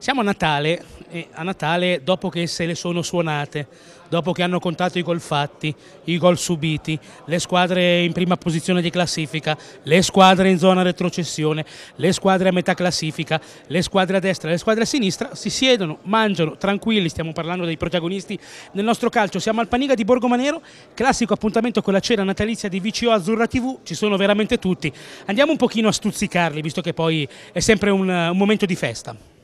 Siamo a Natale e a Natale dopo che se le sono suonate, dopo che hanno contato i gol fatti, i gol subiti, le squadre in prima posizione di classifica, le squadre in zona retrocessione, le squadre a metà classifica, le squadre a destra, e le squadre a sinistra, si siedono, mangiano, tranquilli, stiamo parlando dei protagonisti del nostro calcio, siamo al Paniga di Borgo Manero, classico appuntamento con la cena natalizia di VCO Azzurra TV, ci sono veramente tutti, andiamo un pochino a stuzzicarli visto che poi è sempre un, un momento di festa.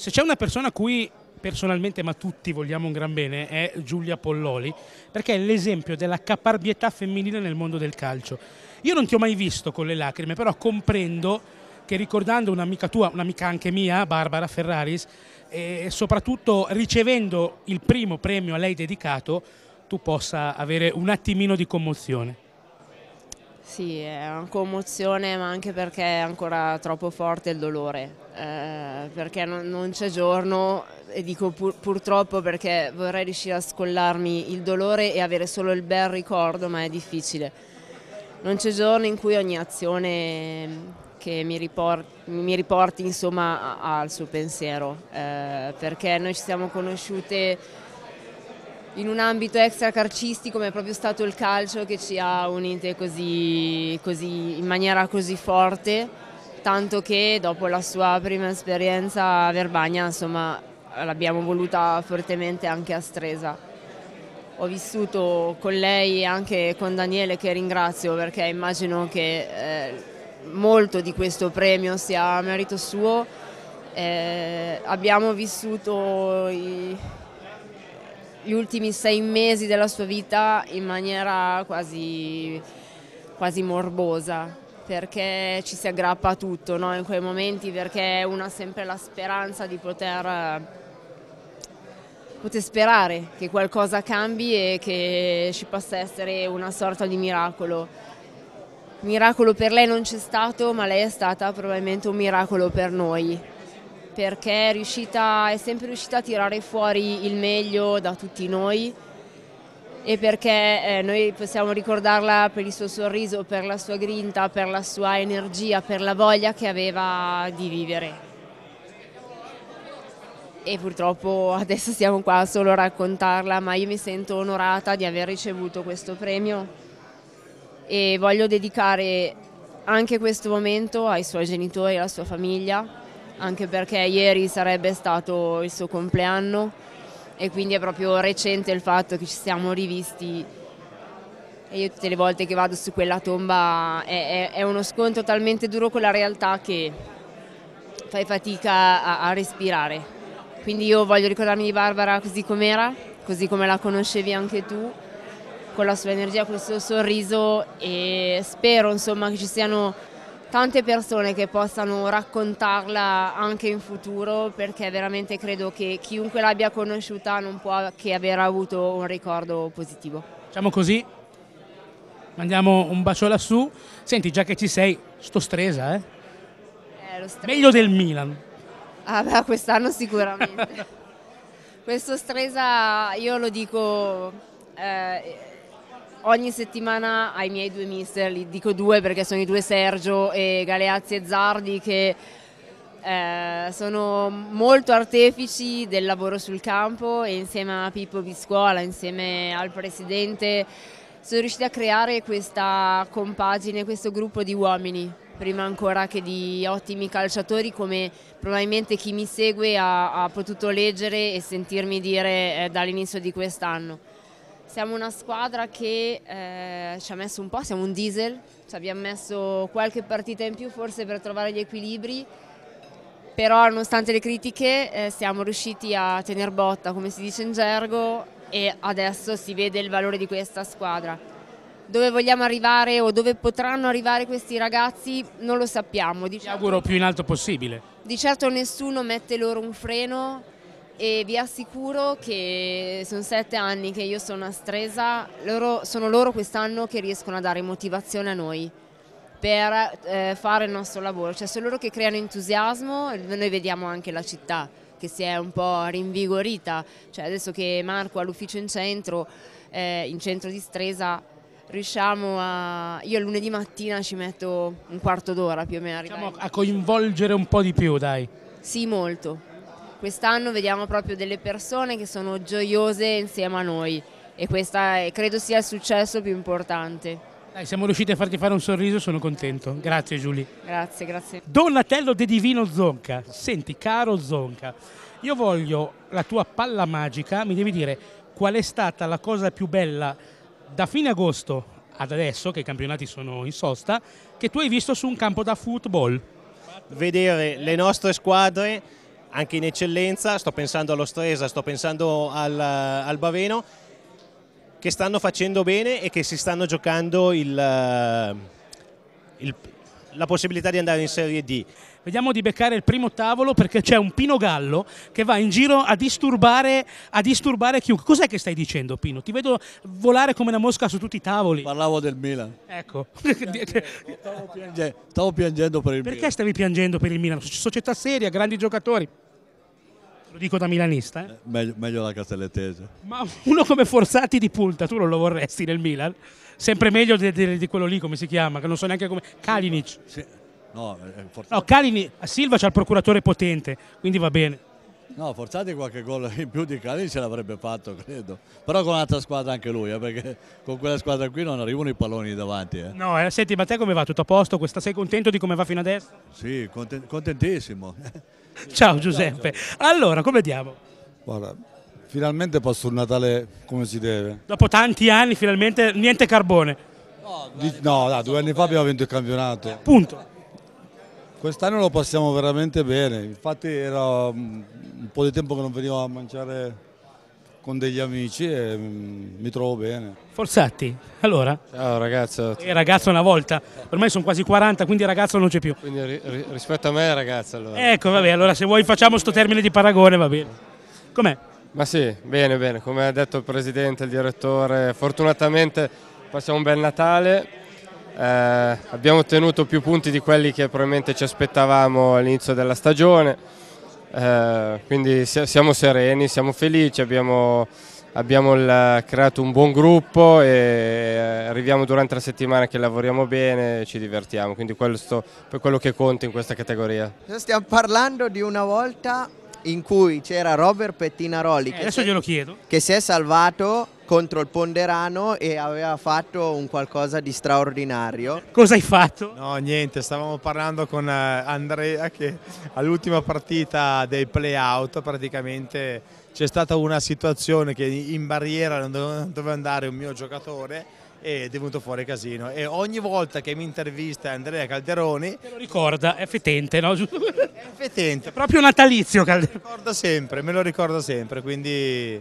Se c'è una persona a cui personalmente, ma tutti vogliamo un gran bene, è Giulia Polloli, perché è l'esempio della caparbietà femminile nel mondo del calcio. Io non ti ho mai visto con le lacrime, però comprendo che ricordando un'amica tua, un'amica anche mia, Barbara Ferraris, e soprattutto ricevendo il primo premio a lei dedicato, tu possa avere un attimino di commozione. Sì, è una commozione ma anche perché è ancora troppo forte il dolore, eh, perché non, non c'è giorno e dico pur, purtroppo perché vorrei riuscire a scollarmi il dolore e avere solo il bel ricordo ma è difficile. Non c'è giorno in cui ogni azione che mi riporti, mi riporti insomma, al suo pensiero, eh, perché noi ci siamo conosciute in un ambito extracarcistico come è proprio stato il calcio che ci ha unite così, così, in maniera così forte, tanto che dopo la sua prima esperienza a Verbagna insomma, l'abbiamo voluta fortemente anche a Stresa. Ho vissuto con lei e anche con Daniele che ringrazio perché immagino che eh, molto di questo premio sia merito suo. Eh, abbiamo vissuto i, gli ultimi sei mesi della sua vita in maniera quasi, quasi morbosa perché ci si aggrappa a tutto no? in quei momenti perché uno ha sempre la speranza di poter, poter sperare che qualcosa cambi e che ci possa essere una sorta di miracolo. Miracolo per lei non c'è stato ma lei è stata probabilmente un miracolo per noi perché è, riuscita, è sempre riuscita a tirare fuori il meglio da tutti noi e perché eh, noi possiamo ricordarla per il suo sorriso, per la sua grinta, per la sua energia, per la voglia che aveva di vivere. E purtroppo adesso siamo qua solo a raccontarla, ma io mi sento onorata di aver ricevuto questo premio e voglio dedicare anche questo momento ai suoi genitori, e alla sua famiglia, anche perché ieri sarebbe stato il suo compleanno e quindi è proprio recente il fatto che ci siamo rivisti e io tutte le volte che vado su quella tomba è, è, è uno scontro talmente duro con la realtà che fai fatica a, a respirare. Quindi io voglio ricordarmi di Barbara così com'era, così come la conoscevi anche tu, con la sua energia, con il suo sorriso e spero insomma che ci siano tante persone che possano raccontarla anche in futuro perché veramente credo che chiunque l'abbia conosciuta non può che aver avuto un ricordo positivo. Diciamo così, mandiamo un bacio lassù. Senti, già che ci sei, sto stresa, eh? eh stresa. Meglio del Milan. Ah beh, quest'anno sicuramente. Questo stresa, io lo dico... Eh, ogni settimana ai miei due mister, li dico due perché sono i due Sergio e Galeazzi e Zardi che eh, sono molto artefici del lavoro sul campo e insieme a Pippo Biscuola, insieme al presidente, sono riusciti a creare questa compagine, questo gruppo di uomini, prima ancora che di ottimi calciatori come probabilmente chi mi segue ha, ha potuto leggere e sentirmi dire eh, dall'inizio di quest'anno. Siamo una squadra che eh, ci ha messo un po', siamo un diesel, ci abbiamo messo qualche partita in più forse per trovare gli equilibri, però nonostante le critiche eh, siamo riusciti a tener botta, come si dice in gergo, e adesso si vede il valore di questa squadra. Dove vogliamo arrivare o dove potranno arrivare questi ragazzi non lo sappiamo. Ti certo, auguro più in alto possibile. Di certo nessuno mette loro un freno e vi assicuro che sono sette anni che io sono a Stresa, loro, sono loro quest'anno che riescono a dare motivazione a noi per eh, fare il nostro lavoro, cioè sono loro che creano entusiasmo e noi vediamo anche la città che si è un po' rinvigorita, cioè adesso che Marco ha l'ufficio in centro, eh, in centro di Stresa, riusciamo a... io lunedì mattina ci metto un quarto d'ora più o meno. Diciamo a coinvolgere un po' di più dai. Sì, molto. Quest'anno vediamo proprio delle persone che sono gioiose insieme a noi e questo eh, credo sia il successo più importante. Dai, siamo riusciti a farti fare un sorriso, sono contento. Grazie Giulia. Grazie, grazie. Donatello De Divino Zonca. Senti, caro Zonca, io voglio la tua palla magica, mi devi dire qual è stata la cosa più bella da fine agosto ad adesso, che i campionati sono in sosta, che tu hai visto su un campo da football. Vedere le nostre squadre anche in eccellenza, sto pensando allo Stresa, sto pensando al, al Baveno, che stanno facendo bene e che si stanno giocando il, eh, il la possibilità di andare in Serie D. Vediamo di beccare il primo tavolo perché c'è un Pino Gallo che va in giro a disturbare, a disturbare chiunque. Cos'è che stai dicendo Pino? Ti vedo volare come una mosca su tutti i tavoli. Parlavo del Milan. Ecco. stavo, piange, stavo, piangendo per il perché Milan. Perché stavi piangendo per il Milan? Società seria, grandi giocatori. Lo dico da milanista. Eh, meglio, meglio la Castellettese. Ma uno come Forzati di punta, tu non lo vorresti nel Milan? sempre meglio di, di, di, quello lì, come si chiama, che non so neanche come, Kalinic. Sì, no, eh, no Kalinic, Silva c'ha il procuratore potente, quindi va bene. No, Forzati qualche gol in più di Kalinic ce l'avrebbe fatto, credo. Però con un'altra squadra anche lui, eh, perché con quella squadra qui non arrivano i palloni davanti. Eh. No, eh, senti, ma te come va? Tutto a posto? Questa, sei contento di come va fino adesso? Sì, content, contentissimo. Ciao Giuseppe. Allora, come diamo? Guarda, Finalmente passo un Natale come si deve. Dopo tanti anni finalmente niente carbone. No, due anni, no, no, due anni fa abbiamo vinto il campionato. Punto. Quest'anno lo passiamo veramente bene, infatti era mm, un po' di tempo che non venivo a mangiare con degli amici e mm, mi trovo bene. Forzatti, allora? Ciao ragazzo. E ragazzo una volta, ormai sono quasi 40 quindi ragazzo non c'è più. Quindi rispetto a me è ragazzo allora. Ecco vabbè, allora se vuoi facciamo sto termine di paragone va bene. Com'è? Ma sì, bene, bene, come ha detto il Presidente, il direttore, fortunatamente passiamo un bel Natale, eh, abbiamo ottenuto più punti di quelli che probabilmente ci aspettavamo all'inizio della stagione, eh, quindi siamo sereni, siamo felici, abbiamo, abbiamo il, creato un buon gruppo e eh, arriviamo durante la settimana che lavoriamo bene e ci divertiamo, quindi questo è quello che conta in questa categoria. Stiamo parlando di una volta in cui c'era Robert Pettinaroli. Eh, che adesso glielo chiedo. Che si è salvato contro il Ponderano e aveva fatto un qualcosa di straordinario. Cosa hai fatto? No, niente, stavamo parlando con eh, Andrea che all'ultima partita dei play-out praticamente c'è stata una situazione che in barriera non doveva andare un mio giocatore ed è venuto fuori casino e ogni volta che mi intervista Andrea Calderoni Te lo ricorda, è fetente, no? è fetente, è proprio natalizio Calderoni me lo ricorda sempre, me lo ricorda sempre quindi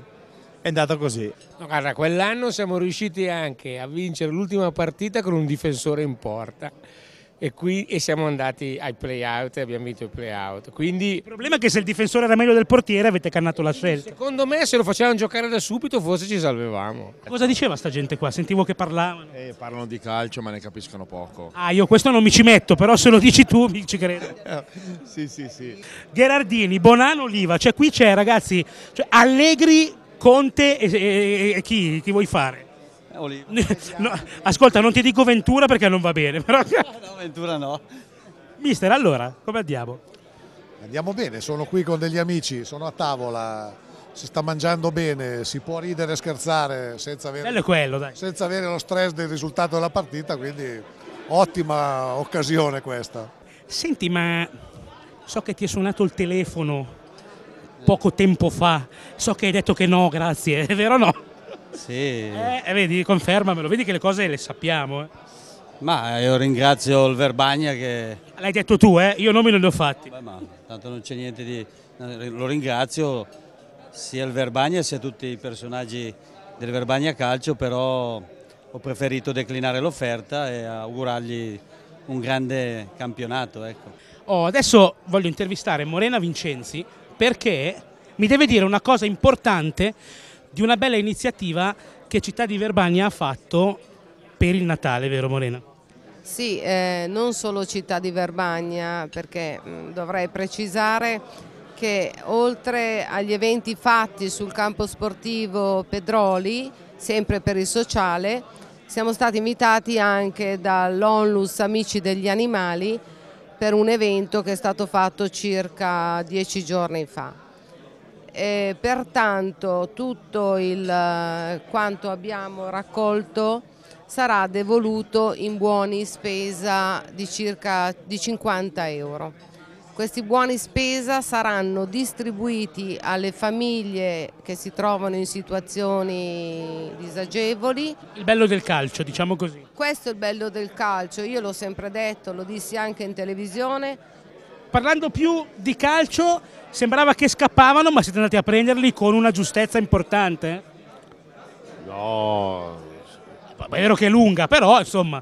è andato così no, guarda, quell'anno siamo riusciti anche a vincere l'ultima partita con un difensore in porta e, qui, e siamo andati ai play-out e abbiamo vinto i play-out. Quindi, il problema è che se il difensore era meglio del portiere avete cannato la scelta. Secondo me se lo facevano giocare da subito forse ci salvevamo. Cosa diceva sta gente qua? Sentivo che parlavano. Eh, parlano di calcio ma ne capiscono poco. Ah, io questo non mi ci metto, però se lo dici tu mi ci credo. sì, sì, sì. Gherardini, Bonano, Oliva, cioè qui c'è ragazzi, cioè Allegri, Conte e, e, e chi, chi vuoi fare? Eh, no, ascolta, non ti dico Ventura perché non va bene. Però... no, Ventura no. Mister, allora, come andiamo? Andiamo bene, sono qui con degli amici, sono a tavola, si sta mangiando bene, si può ridere e scherzare senza avere, quello, senza avere lo stress del risultato della partita, quindi ottima occasione questa. Senti, ma so che ti è suonato il telefono poco tempo fa, so che hai detto che no, grazie, è vero o no? Sì. Eh, eh, vedi, confermamelo, vedi che le cose le sappiamo. Eh. Ma eh, io ringrazio il Verbagna che... L'hai detto tu, eh? Io nomi non li ho fatti. Beh, ma tanto non c'è niente di... Lo ringrazio sia il Verbagna sia tutti i personaggi del Verbagna Calcio, però ho preferito declinare l'offerta e augurargli un grande campionato. Ecco. Oh, adesso voglio intervistare Morena Vincenzi perché mi deve dire una cosa importante di una bella iniziativa che Città di Verbania ha fatto per il Natale, vero Morena? Sì, eh, non solo Città di Verbania, perché mh, mm, dovrei precisare che oltre agli eventi fatti sul campo sportivo Pedroli, sempre per il sociale, siamo stati invitati anche dall'Onlus Amici degli Animali per un evento che è stato fatto circa dieci giorni fa e pertanto tutto il, eh, quanto abbiamo raccolto sarà devoluto in buoni spesa di circa di 50 euro. Questi buoni spesa saranno distribuiti alle famiglie che si trovano in situazioni disagevoli. Il bello del calcio, diciamo così. Questo è il bello del calcio, io l'ho sempre detto, lo dissi anche in televisione, parlando più di calcio, sembrava che scappavano, ma siete andati a prenderli con una giustezza importante? No. È vero che è lunga, però insomma,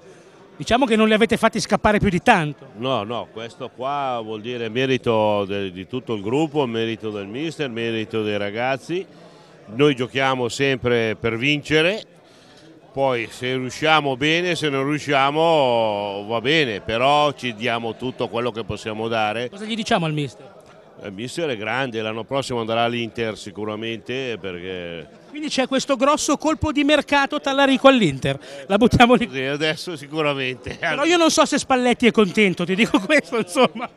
diciamo che non li avete fatti scappare più di tanto. No, no, questo qua vuol dire merito de, di tutto il gruppo, merito del mister, merito dei ragazzi. Noi giochiamo sempre per vincere poi se riusciamo bene, se non riusciamo va bene, però ci diamo tutto quello che possiamo dare. Cosa gli diciamo al mister? Il mister è grande, l'anno prossimo andrà all'Inter sicuramente perché... Quindi c'è questo grosso colpo di mercato Tallarico all'Inter, la buttiamo lì. Sì, adesso sicuramente. Però io non so se Spalletti è contento, ti dico questo insomma.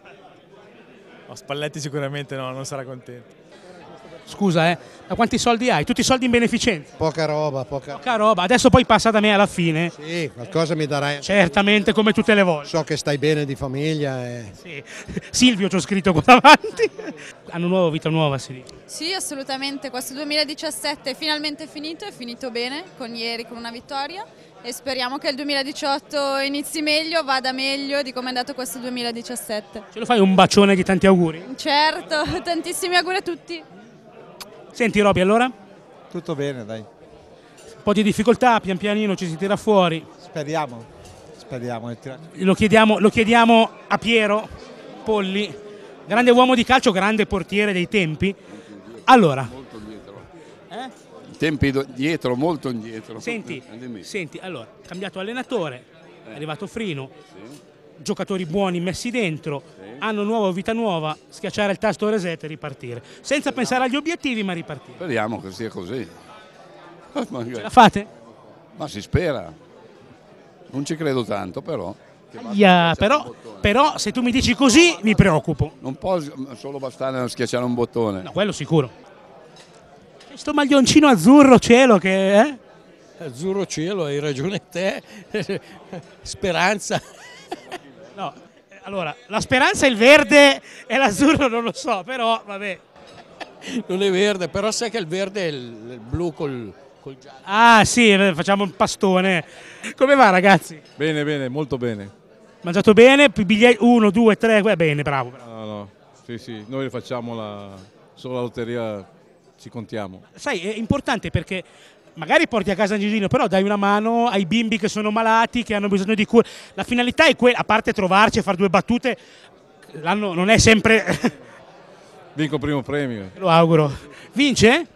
No, Spalletti sicuramente no, non sarà contento. Scusa, eh, ma quanti soldi hai? Tutti i soldi in beneficenza? Poca roba, poca... poca roba. Adesso poi passa da me alla fine. Sì, qualcosa mi darai. Certamente, come tutte le volte. So che stai bene di famiglia. E... Eh. Sì. Silvio ci ho scritto qua davanti. Hanno nuovo, vita nuova, si dice. Sì, assolutamente. Questo 2017 è finalmente finito, è finito bene, con ieri, con una vittoria e speriamo che il 2018 inizi meglio, vada meglio di come è andato questo 2017. Ce lo fai un bacione di tanti auguri? Certo, tantissimi auguri a tutti. Senti Roby allora? Tutto bene dai. Un po' di difficoltà, pian pianino ci si tira fuori. Speriamo, speriamo. Lo chiediamo, lo chiediamo a Piero Polli, grande uomo di calcio, grande portiere dei tempi. Allora. Molto indietro. Eh? Tempi dietro, molto indietro. Senti, eh, senti, allora, cambiato allenatore, è eh. arrivato Frino, sì. giocatori buoni messi dentro, anno nuovo, vita nuova, schiacciare il tasto reset e ripartire. Senza pensare agli obiettivi, ma ripartire. Speriamo che sia così. Ce la fate? Ma si spera. Non ci credo tanto, però. Aia, però, però, se tu mi dici così mi preoccupo. Non può solo bastare schiacciare un bottone. No, quello sicuro. Questo maglioncino azzurro cielo che... Eh? Azzurro cielo, hai ragione te. Speranza. No, allora, la speranza è il verde e l'azzurro non lo so, però vabbè. Non è verde, però sai che il verde è il, il blu col, col giallo. Ah sì, eh, facciamo un pastone. Come va ragazzi? Bene, bene, molto bene. Mangiato bene, biglietti 1, 2, 3, bene, bravo. bravo. No, no, sì, sì, noi facciamo la, solo la lotteria, ci contiamo. Sai, è importante perché magari porti a casa Angelino, però dai una mano ai bimbi che sono malati, che hanno bisogno di cura. La finalità è quella, a parte trovarci e fare due battute, l'anno non è sempre... Vinco primo premio. Lo auguro. Vince?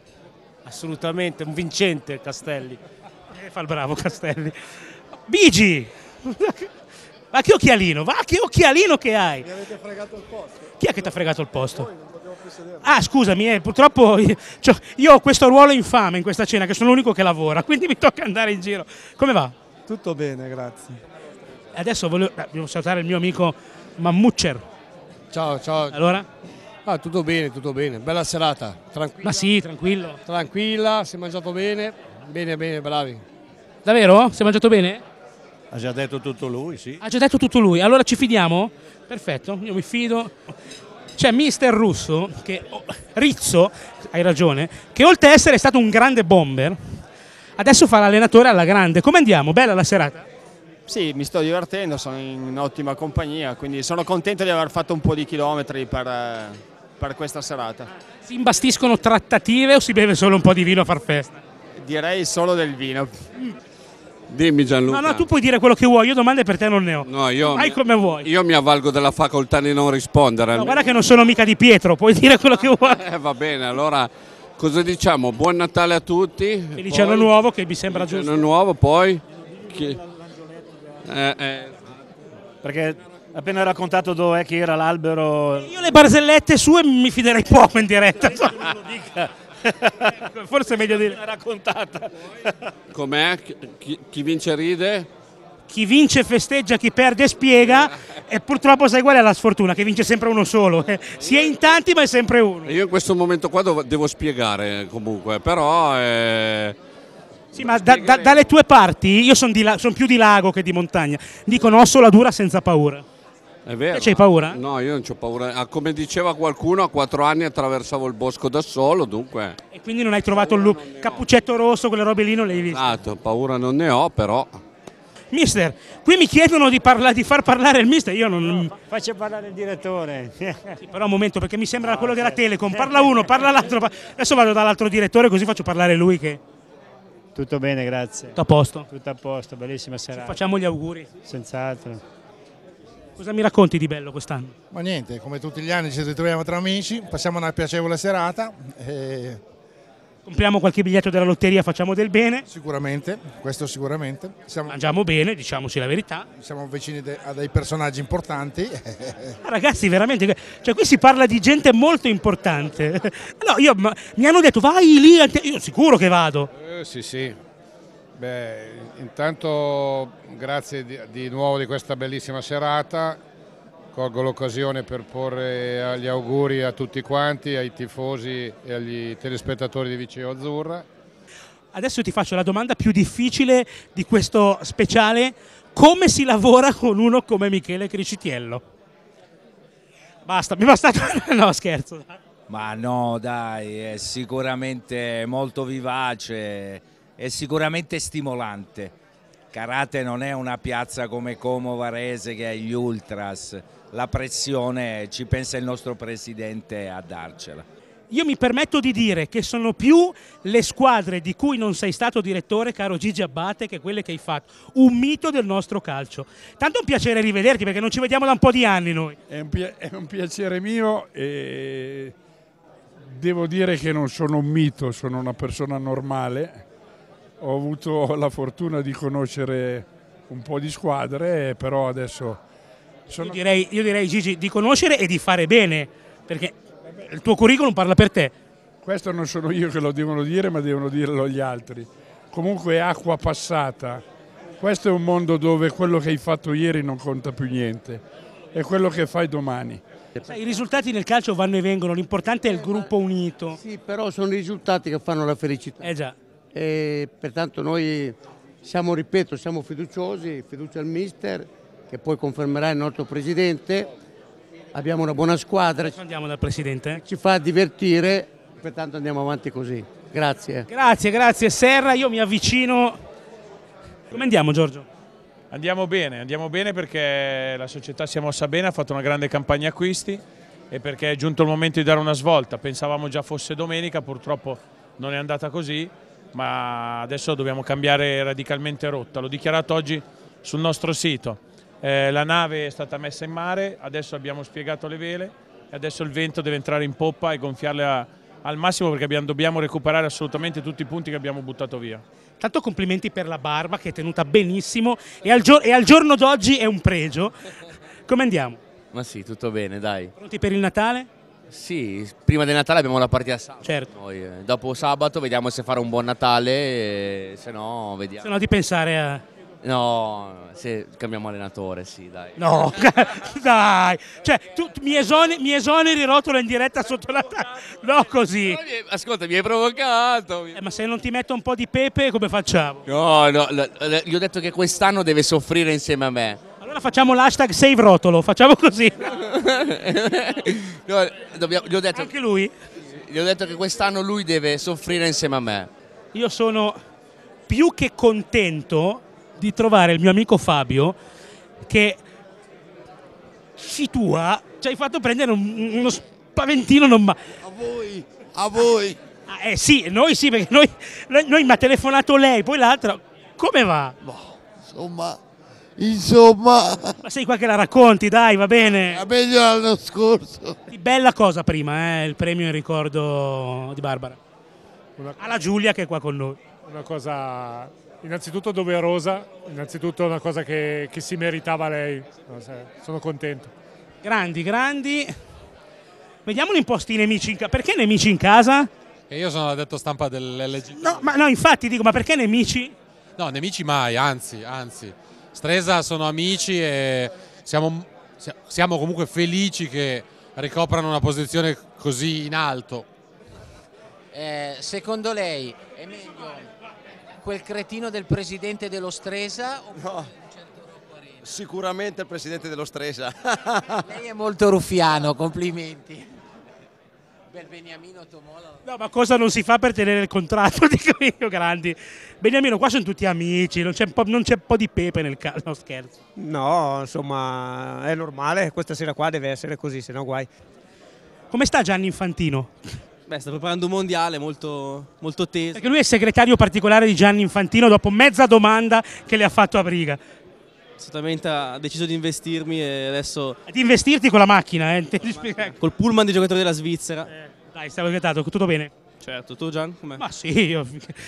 Assolutamente, un vincente Castelli. Eh, fa il bravo Castelli. Bigi! Ma che occhialino, va che occhialino che hai! Mi avete fregato il posto. Chi è che ti ha fregato il posto? Ah, scusami, eh, purtroppo cioè, io ho questo ruolo infame in questa cena, che sono l'unico che lavora, quindi mi tocca andare in giro. Come va? Tutto bene, grazie. Adesso volevo, eh, salutare il mio amico Mammuccer. Ciao, ciao. Allora? Ah, tutto bene, tutto bene. Bella serata, tranquilla. Ma sì, tranquillo. Tranquilla, si è mangiato bene. Bene, bene, bravi. Davvero? Si è mangiato bene? Ha già detto tutto lui, sì. Ha già detto tutto lui, allora ci fidiamo? Perfetto, io mi fido. Cioè, mister russo, che, oh, Rizzo, hai ragione, che oltre a essere stato un grande bomber, adesso fa l'allenatore alla grande. Come andiamo? Bella la serata? Sì, mi sto divertendo, sono in ottima compagnia, quindi sono contento di aver fatto un po' di chilometri per, eh, per questa serata. Si imbastiscono trattative o si beve solo un po' di vino a far festa? Direi solo del vino. Mm. Dimmi Gianluca. No, no, tu puoi dire quello che vuoi, io domande per te non ne ho. No, io Hai mi, come vuoi. Io mi avvalgo della facoltà di non rispondere. No, mio... guarda che non sono mica di Pietro, puoi dire quello che vuoi. Eh, va bene, allora cosa diciamo? Buon Natale a tutti. Felice poi, anno nuovo che mi sembra giusto. Anno nuovo, poi... Che... Eh, eh. Perché appena raccontato dove che era l'albero... Io le barzellette sue mi fiderei poco in diretta. Non lo dica. Forse è meglio dire. raccontata. Com'è? Chi, chi vince ride? Chi vince festeggia, chi perde spiega e purtroppo sai qual è la sfortuna? Che vince sempre uno solo, eh, si è in tanti ma è sempre uno. Io in questo momento qua devo spiegare eh, comunque, però... Eh... Sì, ma da, da, dalle tue parti, io sono son più di lago che di montagna, dicono ossola dura senza paura. È vero. Te c'hai paura? No, io non ho paura. Ah, come diceva qualcuno, a quattro anni attraversavo il bosco da solo, dunque... E quindi non hai trovato il Cappuccetto rosso, quelle robe lì non le hai viste? Esatto, paura non ne ho, però... Mister, qui mi chiedono di, parla di far parlare il mister, io non... No, faccio parlare il direttore. Sì, però un momento, perché mi sembra no, quello della Telecom, parla uno, parla l'altro, adesso vado dall'altro direttore così faccio parlare lui che... Tutto bene, grazie. Tutto a posto? Tutto a posto, bellissima serata. Ci facciamo gli auguri. Senz'altro. Cosa mi racconti di bello quest'anno? Ma niente, come tutti gli anni ci ritroviamo tra amici, passiamo una piacevole serata. E... Compriamo qualche biglietto della lotteria, facciamo del bene. Sicuramente, questo sicuramente. Siamo... Mangiamo bene, diciamoci la verità. Siamo vicini de a dei personaggi importanti. ragazzi, veramente, cioè, qui si parla di gente molto importante. No, io, mi hanno detto vai lì, io sicuro che vado. Eh, sì, sì, Beh, intanto grazie di, di, nuovo di questa bellissima serata, colgo l'occasione per porre gli auguri a tutti quanti, ai tifosi e agli telespettatori di Viceo Azzurra. Adesso ti faccio la domanda più difficile di questo speciale, come si lavora con uno come Michele Cricitiello? Basta, mi è bastato, no scherzo. Ma no dai, è sicuramente molto vivace, è sicuramente stimolante. Karate non è una piazza come Como Varese che ha gli ultras, la pressione ci pensa il nostro presidente a darcela. Io mi permetto di dire che sono più le squadre di cui non sei stato direttore, caro Gigi Abbate, che quelle che hai fatto. Un mito del nostro calcio. Tanto è un piacere rivederti perché non ci vediamo da un po' di anni noi. È un, pi è un piacere mio e devo dire che non sono un mito, sono una persona normale ho avuto la fortuna di conoscere un po' di squadre, però adesso... Sono... Io, direi, io direi Gigi di conoscere e di fare bene, perché il tuo curriculum parla per te. Questo non sono io che lo devono dire, ma devono dirlo gli altri. Comunque acqua passata. Questo è un mondo dove quello che hai fatto ieri non conta più niente, è quello che fai domani. I risultati nel calcio vanno e vengono, l'importante è il gruppo unito. Sì, però sono i risultati che fanno la felicità. Eh già e pertanto noi siamo, ripeto, siamo fiduciosi, fiducia al mister che poi confermerà il nostro presidente, abbiamo una buona squadra, andiamo dal presidente. ci fa divertire, pertanto andiamo avanti così. Grazie. Grazie, grazie Serra, io mi avvicino. Come andiamo Giorgio? Andiamo bene, andiamo bene perché la società si è mossa bene, ha fatto una grande campagna acquisti e perché è giunto il momento di dare una svolta. Pensavamo già fosse domenica, purtroppo non è andata così ma adesso dobbiamo cambiare radicalmente rotta. L'ho dichiarato oggi sul nostro sito. Eh, la nave è stata messa in mare, adesso abbiamo spiegato le vele e adesso il vento deve entrare in poppa e gonfiarle a, al massimo perché abbiamo, dobbiamo recuperare assolutamente tutti i punti che abbiamo buttato via. Tanto complimenti per la barba che è tenuta benissimo e al, e al giorno d'oggi è un pregio. Come andiamo? Ma sì, tutto bene, dai. Pronti per il Natale? Sì, prima del Natale abbiamo la partita sabato. Certo. Noi, eh. Dopo sabato vediamo se fare un buon Natale, e... Eh, se no vediamo. Se no di pensare a... No, se cambiamo allenatore, sì, dai. No, dai. Cioè, tu, mi, esoneri, mi esoneri rotola in diretta sotto la tavola. No, così. Ascolta, mi hai provocato. Eh, ma se non ti metto un po' di pepe, come facciamo? No, no, gli ho detto che quest'anno deve soffrire insieme a me. Allora facciamo l'hashtag save rotolo, facciamo così. no, dobbiamo, gli ho detto, Anche lui? Gli ho detto che quest'anno lui deve soffrire insieme a me. Io sono più che contento di trovare il mio amico Fabio che ci tua, ci hai fatto prendere un, uno spaventino non ma... A voi, a voi. Ah, eh sì, noi sì, perché noi, noi, noi mi ha telefonato lei, poi l'altra. Come va? Boh, insomma, Insomma... Ma sei qua che la racconti, dai, va bene. Va meglio l'anno scorso. bella cosa prima, eh, il premio in ricordo di Barbara. Una... Alla Giulia che è qua con noi. Una cosa innanzitutto doverosa, innanzitutto una cosa che, che si meritava lei. Sono contento. Grandi, grandi. Vediamo un po' sti nemici in casa. Perché nemici in casa? E io sono detto stampa dell'LG. No, ma no, infatti dico, ma perché nemici? No, nemici mai, anzi, anzi. Stresa sono amici e siamo, siamo comunque felici che ricoprano una posizione così in alto. Eh, secondo lei è meglio quel cretino del presidente dello Stresa? No. Sicuramente il presidente dello Stresa. Lei è molto ruffiano, complimenti per Beniamino Tomolo. No, ma cosa non si fa per tenere il contratto di Camillo Grandi? Beniamino, qua sono tutti amici, non c'è, un, un po', di pepe nel caso, no scherzo. No, insomma, è normale, questa sera qua deve essere così, se no guai. Come sta Gianni Infantino? Beh, sta preparando un mondiale molto, molto teso. Perché lui è segretario particolare di Gianni Infantino dopo mezza domanda che le ha fatto a Briga. Assolutamente ha deciso di investirmi e adesso... Di investirti con la macchina, eh? Macchina. Col pullman di giocatore della Svizzera. Eh, dai, stiamo vietato, tutto bene? Certo, tu Gian, com'è? Ma sì, io...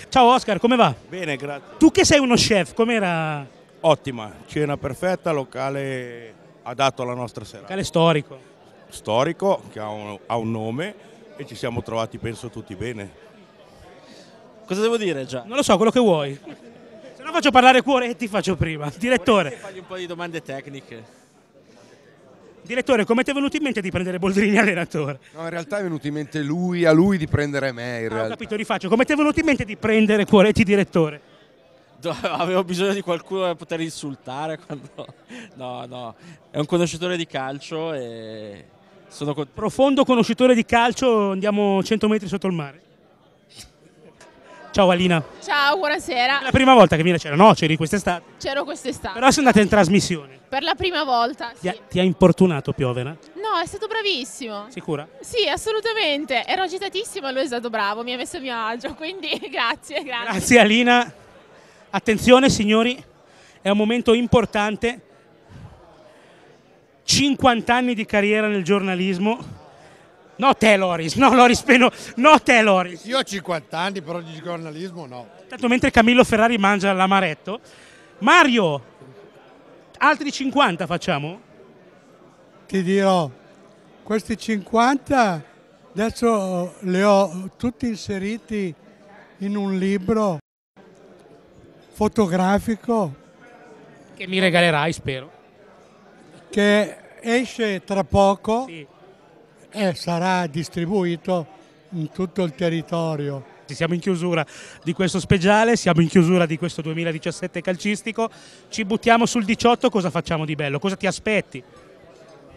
Ciao Oscar, come va? Bene, grazie. Tu che sei uno chef, com'era? Ottima, cena perfetta, locale adatto alla nostra serata. Locale storico. Storico, che ha un, ha un nome e ci siamo trovati, penso, tutti bene. Cosa devo dire Gian? Non lo so, quello che vuoi. Però faccio parlare Cuoretti, eh, faccio prima. Direttore. Vorrei Fagli un po' di domande tecniche. Direttore, come ti è venuto in mente di prendere Boldrini allenatore? No, in realtà è venuto in mente lui, a lui di prendere me. In ah, ho capito, rifaccio. Come ti è venuto in mente di prendere Cuoretti direttore? Do, avevo bisogno di qualcuno da poter insultare. Quando... No, no, è un conoscitore di calcio e sono... Profondo conoscitore di calcio, andiamo 100 metri sotto il mare. Ciao Alina. Ciao, buonasera. È la prima volta che viene a Cera, no? C'eri quest'estate? C'ero quest'estate. Però sei andata in trasmissione. Per la prima volta, sì. Ti ha, ti ha importunato Piovena? No, è stato bravissimo. Sicura? Sì, assolutamente. Ero agitatissimo e lui è stato bravo, mi ha messo a mio agio, quindi grazie, grazie. Grazie Alina. Attenzione signori, è un momento importante. 50 anni di carriera nel giornalismo No te Loris, no Loris Peno, no te Loris. Io ho 50 anni, però di giornalismo no. Tanto mentre Camillo Ferrari mangia l'amaretto. Mario, altri 50 facciamo? Ti dirò, questi 50 adesso li ho tutti inseriti in un libro fotografico. Che mi regalerai, spero. Che esce tra poco. Sì e sarà distribuito in tutto il territorio. Siamo in chiusura di questo speciale, siamo in chiusura di questo 2017 calcistico, ci buttiamo sul 18, cosa facciamo di bello? Cosa ti aspetti?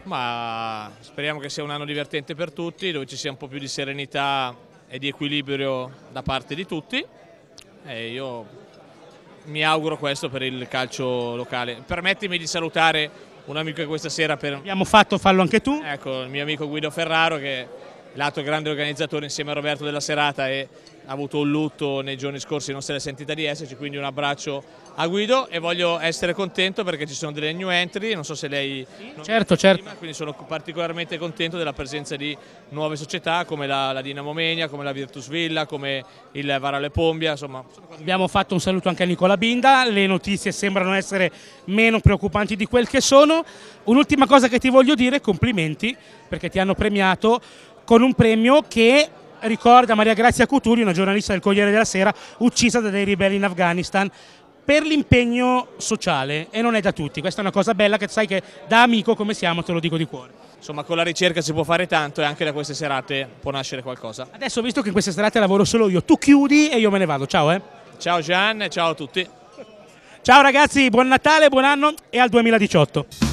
Ma speriamo che sia un anno divertente per tutti, dove ci sia un po' più di serenità e di equilibrio da parte di tutti e io mi auguro questo per il calcio locale. Permettimi di salutare un amico che questa sera per... Abbiamo fatto fallo anche tu. Ecco, il mio amico Guido Ferraro che l'altro grande organizzatore insieme a Roberto della serata e ha avuto un lutto nei giorni scorsi, non se l'è sentita di esserci, quindi un abbraccio a Guido e voglio essere contento perché ci sono delle new entry, non so se lei... certo, certo. Prima, certo. quindi sono particolarmente contento della presenza di nuove società come la, la Dinamo Menia, come la Virtus Villa, come il Varale Pombia, insomma... Abbiamo fatto un saluto anche a Nicola Binda, le notizie sembrano essere meno preoccupanti di quel che sono. Un'ultima cosa che ti voglio dire, complimenti perché ti hanno premiato con un premio che ricorda Maria Grazia Cutuli, una giornalista del Corriere della Sera, uccisa dai ribelli in Afghanistan per l'impegno sociale e non è da tutti, questa è una cosa bella che sai che da amico come siamo te lo dico di cuore. Insomma con la ricerca si può fare tanto e anche da queste serate può nascere qualcosa. Adesso visto che in queste serate lavoro solo io, tu chiudi e io me ne vado, ciao eh. Ciao Gian, ciao a tutti. Ciao ragazzi, buon Natale, buon anno e al 2018.